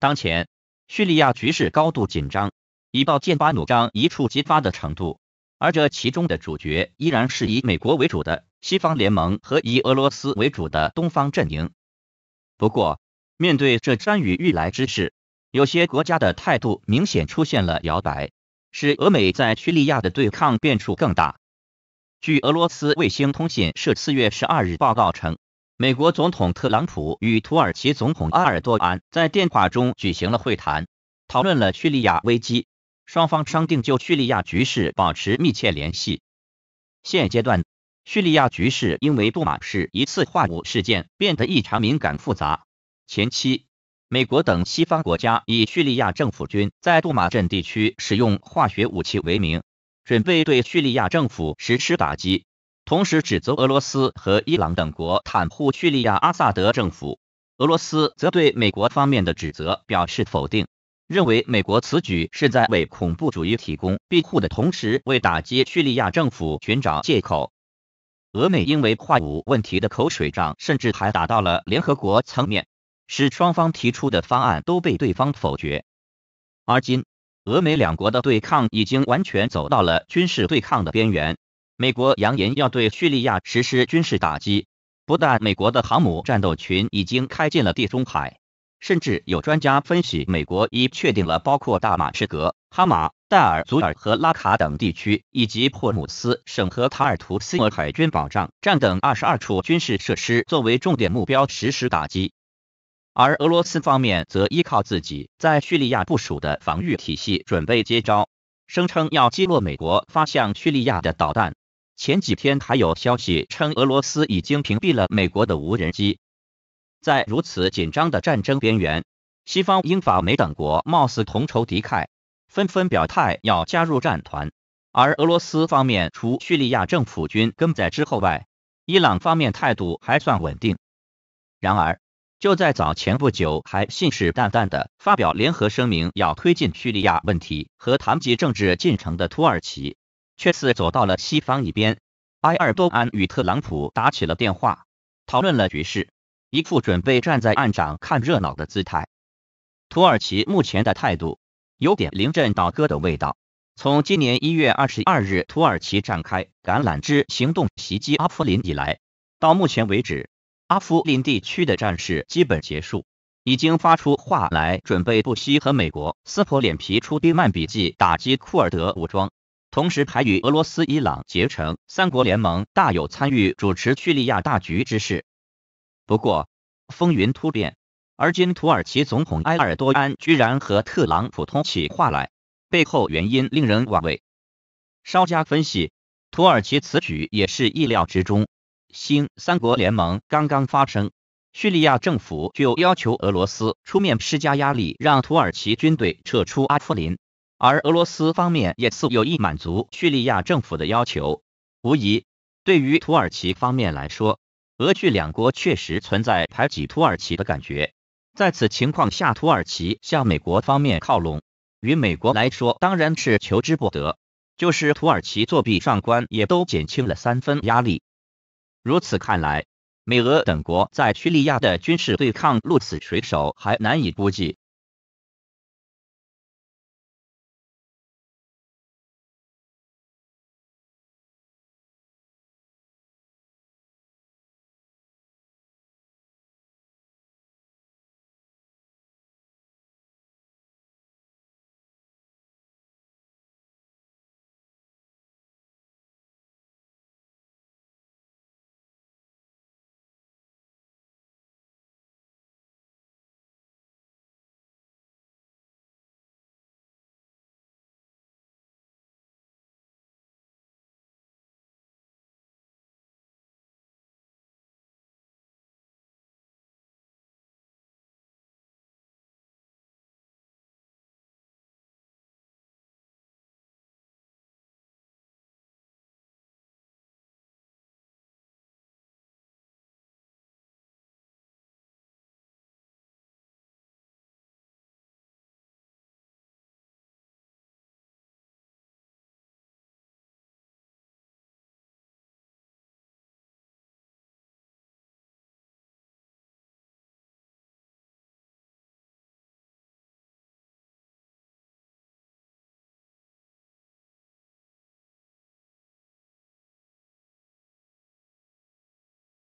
当前，叙利亚局势高度紧张，已到剑拔弩张、一触即发的程度。而这其中的主角依然是以美国为主的西方联盟和以俄罗斯为主的东方阵营。不过，面对这山雨欲来之势，有些国家的态度明显出现了摇摆，使俄美在叙利亚的对抗变数更大。据俄罗斯卫星通信社四月十二日报道称。美国总统特朗普与土耳其总统埃尔多安在电话中举行了会谈，讨论了叙利亚危机。双方商定就叙利亚局势保持密切联系。现阶段，叙利亚局势因为杜马市一次化武事件变得异常敏感复杂。前期，美国等西方国家以叙利亚政府军在杜马镇地区使用化学武器为名，准备对叙利亚政府实施打击。同时指责俄罗斯和伊朗等国袒护叙利亚阿萨德政府，俄罗斯则对美国方面的指责表示否定，认为美国此举是在为恐怖主义提供庇护的同时，为打击叙利亚政府寻找借口。俄美因为化武问题的口水仗，甚至还打到了联合国层面，使双方提出的方案都被对方否决。而今，俄美两国的对抗已经完全走到了军事对抗的边缘。美国扬言要对叙利亚实施军事打击，不但美国的航母战斗群已经开进了地中海，甚至有专家分析，美国已确定了包括大马士革、哈马、戴尔祖尔和拉卡等地区，以及霍姆斯省和塔尔图斯海军保障站等二十二处军事设施作为重点目标实施打击。而俄罗斯方面则依靠自己在叙利亚部署的防御体系准备接招，声称要击落美国发向叙利亚的导弹。前几天还有消息称，俄罗斯已经屏蔽了美国的无人机。在如此紧张的战争边缘，西方英法美等国貌似同仇敌忾，纷纷表态要加入战团。而俄罗斯方面，除叙利亚政府军跟在之后外，伊朗方面态度还算稳定。然而，就在早前不久，还信誓旦旦的发表联合声明，要推进叙利亚问题和谈及政治进程的土耳其。却似走到了西方一边，埃尔多安与特朗普打起了电话，讨论了局势，一副准备站在岸上看热闹的姿态。土耳其目前的态度有点临阵倒戈的味道。从今年一月二十二日土耳其展开橄榄枝行动袭击阿夫林以来，到目前为止，阿夫林地区的战事基本结束，已经发出话来，准备不惜和美国撕破脸皮，出兵曼比季打击库尔德武装。同时，还与俄罗斯、伊朗结成三国联盟，大有参与主持叙利亚大局之势。不过，风云突变，而今土耳其总统埃尔多安居然和特朗普通起话来，背后原因令人玩味。稍加分析，土耳其此举也是意料之中。新三国联盟刚刚发生，叙利亚政府就要求俄罗斯出面施加压力，让土耳其军队撤出阿夫林。而俄罗斯方面也似有意满足叙利亚政府的要求，无疑对于土耳其方面来说，俄叙两国确实存在排挤土耳其的感觉。在此情况下，土耳其向美国方面靠拢，与美国来说当然是求之不得，就是土耳其作弊上关也都减轻了三分压力。如此看来，美俄等国在叙利亚的军事对抗鹿死谁手还难以估计。